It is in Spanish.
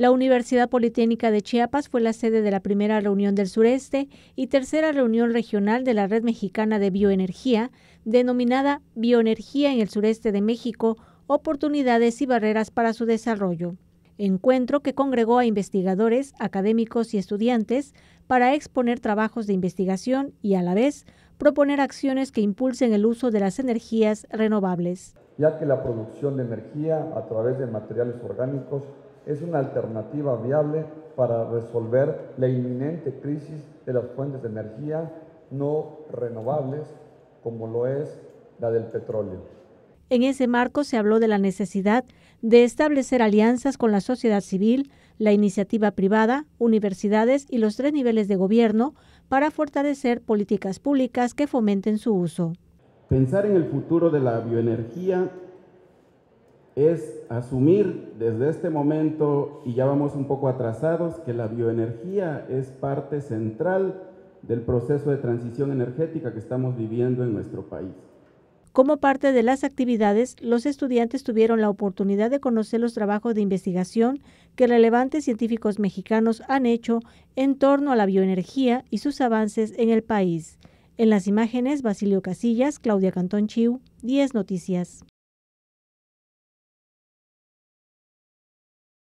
La Universidad Politécnica de Chiapas fue la sede de la primera reunión del sureste y tercera reunión regional de la Red Mexicana de Bioenergía, denominada Bioenergía en el Sureste de México, Oportunidades y Barreras para su Desarrollo. Encuentro que congregó a investigadores, académicos y estudiantes para exponer trabajos de investigación y a la vez proponer acciones que impulsen el uso de las energías renovables. Ya que la producción de energía a través de materiales orgánicos es una alternativa viable para resolver la inminente crisis de las fuentes de energía no renovables, como lo es la del petróleo. En ese marco se habló de la necesidad de establecer alianzas con la sociedad civil, la iniciativa privada, universidades y los tres niveles de gobierno para fortalecer políticas públicas que fomenten su uso. Pensar en el futuro de la bioenergía es asumir desde este momento, y ya vamos un poco atrasados, que la bioenergía es parte central del proceso de transición energética que estamos viviendo en nuestro país. Como parte de las actividades, los estudiantes tuvieron la oportunidad de conocer los trabajos de investigación que relevantes científicos mexicanos han hecho en torno a la bioenergía y sus avances en el país. En las imágenes, Basilio Casillas, Claudia Cantón Chiu, 10 Noticias.